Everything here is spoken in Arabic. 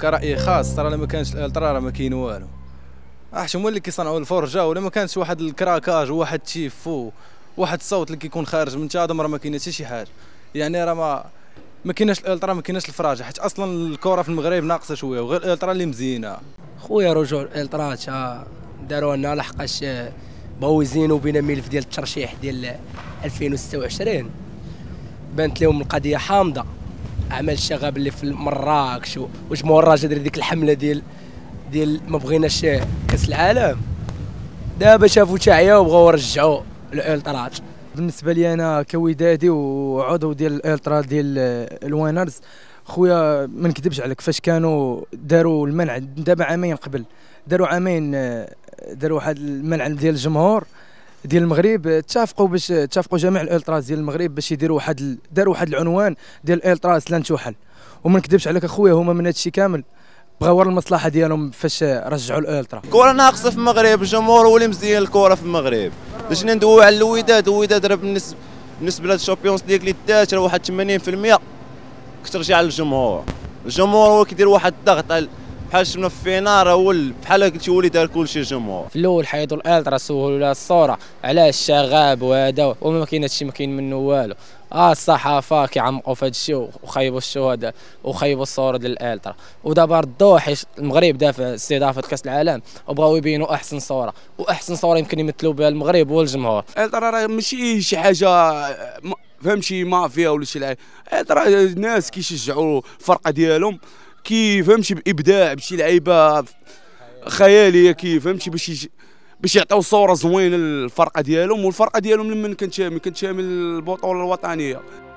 كرأي خاص ترى ما كانش ترى ما كاين والو احش أه، هما اللي كيصنعوا الفرجه ولا ما كانش واحد الكراكاج وواحد تيفو واحد الصوت اللي كيكون خارج من تادم راه ما كاين حتى شي حاجه يعني راه ما ما كايناش الالترا ما كايناش الفراجه حيت اصلا الكره في المغرب ناقصه شويه وغير الالترا اللي مزينه خويا رجوع الالترا تا آه، داروا لنا لحقاش آه، باو يزينوا بينا ملف ديال الترشيح ديال 2026 بانت لهم القضيه حامضه اعمال الشغب اللي في مراكش واش مراكش دير ديك الحمله ديال ديال ما بغيناش كاس العالم دابا شافوا تاعيا وبغاو يرجعوا الالترات بالنسبه لي انا كودادي وعضو ديال الالترا ديال الوانرز خويا ما نكذبش عليك فاش كانوا داروا المنع دابا عامين قبل داروا عامين داروا واحد المنع ديال الجمهور ديال المغرب اتفقوا باش اتفقوا جميع الالتراس ديال المغرب باش يديروا واحد داروا واحد العنوان ديال الالتراس لن تحل وما نكذبش عليك اخويا هما من هادشي كامل بغاو ورا المصلحه ديالهم فاش رجعوا الالترا الكره ناقصه في المغرب الجمهور هو اللي مزيان الكره في المغرب باش ندويو على الوداد الوداد راه بالنسبه بالنسبه لهاد الشامبيونز ليغ اللي دات راه واحد 80% كترجع للجمهور الجمهور هو كيدير واحد الضغط على بحال شفنا في فينار اول بحال هكا تولي دار كلشي الجمهور في الاول حيدوا حيطوا سولوا لها الصوره علاش الشغاب وهذا وما كاين هادشي ما كاين منه والو اه الصحافه كيعمقوا في هادشي وخيبوا الشهداء وخيبوا الصوره ديال الالترا ودابا ردوا حيت المغرب دافع استضافه كاس العالم وبغاو يبينوا احسن صوره واحسن صوره يمكن يمثلوا بها المغرب والجمهور الالترا راه ماشي شي حاجه فهم شي مافيا ولا شي لعيب راه الناس كيشجعوا الفرقه ديالهم فهمتي بابداع بشي لعيبه خياليه فهمتي باش باش يعطيو صوره زوينه للفرقه ديالهم والفرقه ديالهم لما كانت شامل كانت شامل البطوله الوطنيه